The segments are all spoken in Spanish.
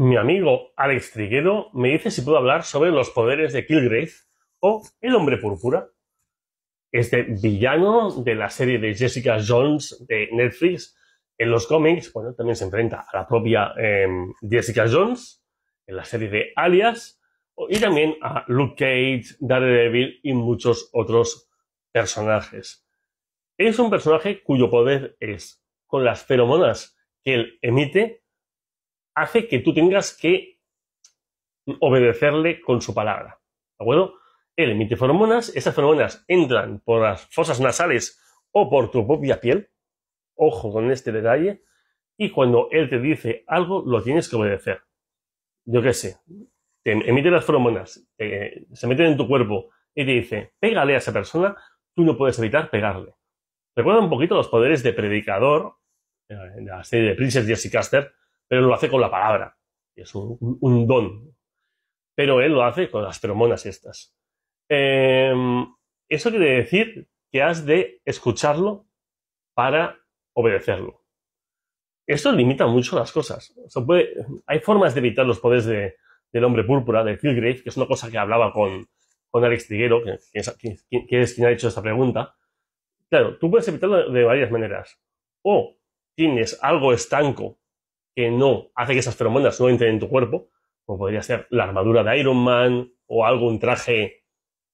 Mi amigo Alex Triguedo me dice si puedo hablar sobre los poderes de Kilgrave o El Hombre Púrpura, este villano de la serie de Jessica Jones de Netflix. En los cómics, bueno, también se enfrenta a la propia em, Jessica Jones, en la serie de Alias, y también a Luke Cage, Daredevil y muchos otros personajes. Es un personaje cuyo poder es, con las feromonas que él emite, hace que tú tengas que obedecerle con su palabra. ¿De acuerdo? Él emite hormonas, esas hormonas entran por las fosas nasales o por tu propia piel. Ojo con este detalle. Y cuando él te dice algo, lo tienes que obedecer. Yo qué sé, te emite las hormonas, se meten en tu cuerpo y te dice, pégale a esa persona, tú no puedes evitar pegarle. Recuerda un poquito los poderes de predicador, en eh, la serie de Princess Jessica Caster, pero lo hace con la palabra, es un, don. Pero él lo hace con las feromonas estas. Em, eso quiere decir que has de escucharlo para obedecerlo. Esto limita mucho las cosas. hay formas de evitar los poderes del hombre púrpura, de Kilgrave, que es una cosa que hablaba con, con Alex Triguero, que, que, es quien ha hecho esta pregunta. Claro, tú puedes evitarlo de varias maneras. O tienes algo estanco que no hace que esas feromonas no entren en tu cuerpo, como podría ser la armadura de Iron Man o algún traje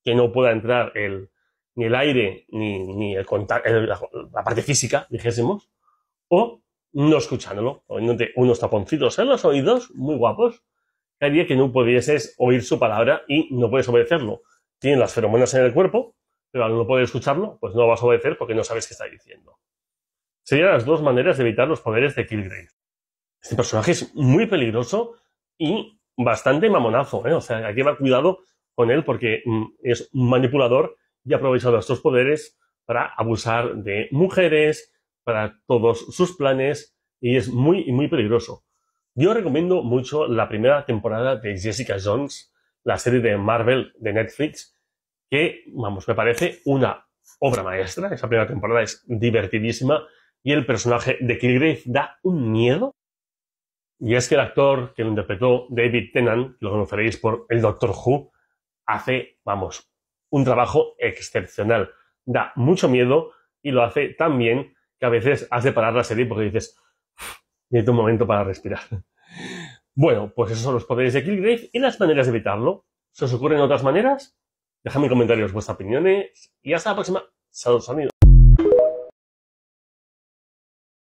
que no pueda entrar el, ni el aire ni, el, la, parte física, dijésemos, o no escuchándolo, poniéndote unos taponcitos en los oídos, muy guapos, que haría que no pudieses oír su palabra y no puedes obedecerlo. Tienen las feromonas en el cuerpo, pero al no poder escucharlo, pues no vas a obedecer porque no sabes qué está diciendo. Serían las dos maneras de evitar los poderes de Killgrave. Este personaje es muy peligroso y bastante mamonazo, ¿eh? O sea, hay que llevar cuidado con él porque mm, es un manipulador y ha aprovechado estos poderes para abusar de mujeres, para todos sus planes y es muy, muy peligroso. Yo recomiendo mucho la primera temporada de Jessica Jones, la serie de Marvel de Netflix, que, vamos, me parece una obra maestra. Esa primera temporada es divertidísima y el personaje de Killgrave da un miedo. Y es que el actor que lo interpretó, David Tennant, lo conoceréis por El Doctor Who, hace, vamos, un trabajo excepcional. Da mucho miedo y lo hace tan bien que a veces hace parar la serie porque dices, necesito un momento para respirar. Bueno, pues esos son los poderes de Killgrave y las maneras de evitarlo. ¿Se os ocurren otras maneras? Dejadme en comentarios vuestras opiniones y hasta la próxima. Saludos amigos.